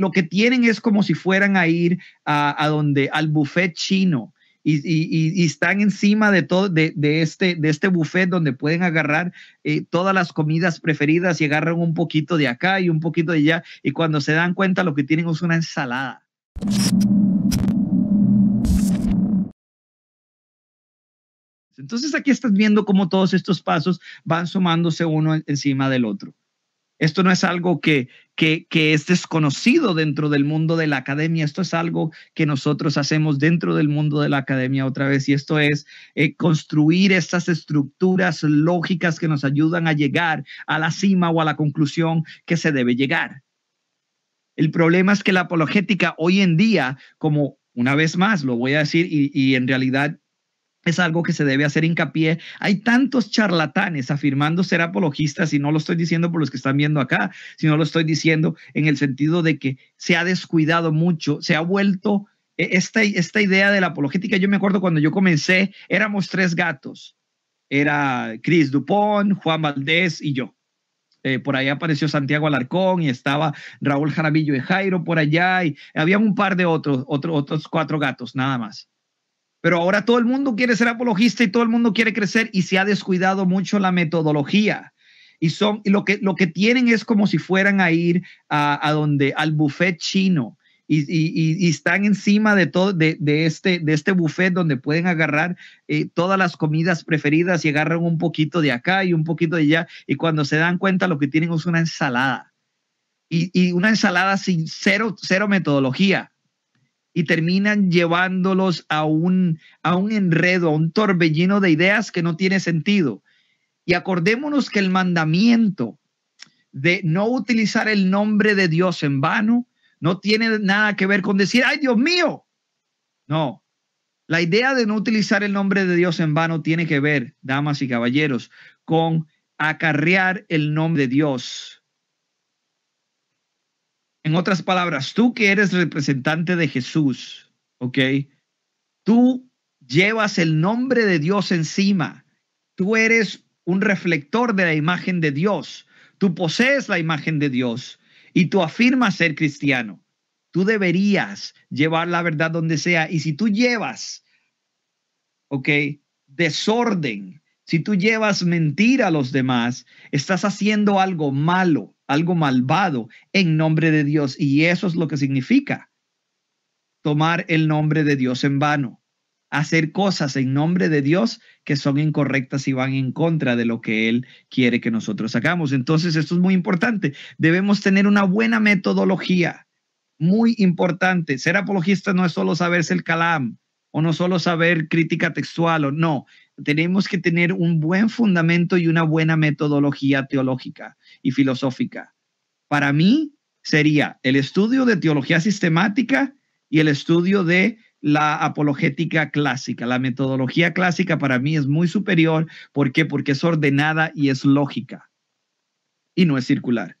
lo que tienen es como si fueran a ir a, donde, al buffet chino. Y, están encima de todo de, este de este buffet donde pueden agarrar eh, todas las comidas preferidas y agarran un poquito de acá y un poquito de allá y cuando se dan cuenta lo que tienen es una ensalada. Entonces aquí estás viendo cómo todos estos pasos van sumándose uno encima del otro. Esto no es algo que, es desconocido dentro del mundo de la academia. Esto es algo que nosotros hacemos dentro del mundo de la academia otra vez. Y esto es eh, construir estas estructuras lógicas que nos ayudan a llegar a la cima o a la conclusión que se debe llegar. El problema es que la apologética hoy en día, como una vez más lo voy a decir, y en realidad es algo que se debe hacer hincapié. Hay tantos charlatanes afirmando ser apologistas y no lo estoy diciendo por los que están viendo acá, sino lo estoy diciendo en el sentido de que se ha descuidado mucho, se ha vuelto e, esta, esta idea de la apologética. Yo me acuerdo cuando yo comencé, éramos tres gatos. Era Chris Dupont, Juan Valdés y yo. Eh, por ahí apareció Santiago Alarcón y estaba Raúl Jaramillo y Jairo por allá y había un par de otros, otros, otros cuatro gatos nada más. Pero ahora todo el mundo quiere ser apologista y todo el mundo quiere crecer y se ha descuidado mucho la metodología. Y son lo que lo que tienen es como si fueran a ir a, donde al buffet chino y, están encima de todo de, este de este buffet donde pueden agarrar eh, todas las comidas preferidas y agarran un poquito de acá y un poquito de allá y cuando se dan cuenta lo que tienen es una ensalada y, y una ensalada sin cero cero metodología y terminan llevándolos a un, a un enredo, a un torbellino de ideas que no tiene sentido. Y acordémonos que el mandamiento de no utilizar el nombre de Dios en vano no tiene nada que ver con decir, ay Dios mío. No, la idea de no utilizar el nombre de Dios en vano tiene que ver, damas y caballeros, con acarrear el nombre de Dios en otras palabras, tú que eres representante de Jesús, ¿ok? Tú llevas el nombre de Dios encima. Tú eres un reflector de la imagen de Dios. Tú posees la imagen de Dios y tú afirmas ser cristiano. Tú deberías llevar la verdad donde sea. Y si tú llevas, ¿ok? Desorden, si tú llevas mentira a los demás, estás haciendo algo malo algo malvado en nombre de Dios. Y eso es lo que significa tomar el nombre de Dios en vano, hacer cosas en nombre de Dios que son incorrectas y van en contra de lo que Él quiere que nosotros hagamos. Entonces, esto es muy importante. Debemos tener una buena metodología, muy importante. Ser apologista no es solo saberse el calam, o no solo saber crítica textual o no. Tenemos que tener un buen fundamento y una buena metodología teológica y filosófica. Para mí sería el estudio de teología sistemática y el estudio de la apologética clásica. La metodología clásica para mí es muy superior. ¿Por qué? Porque es ordenada y es lógica y no es circular.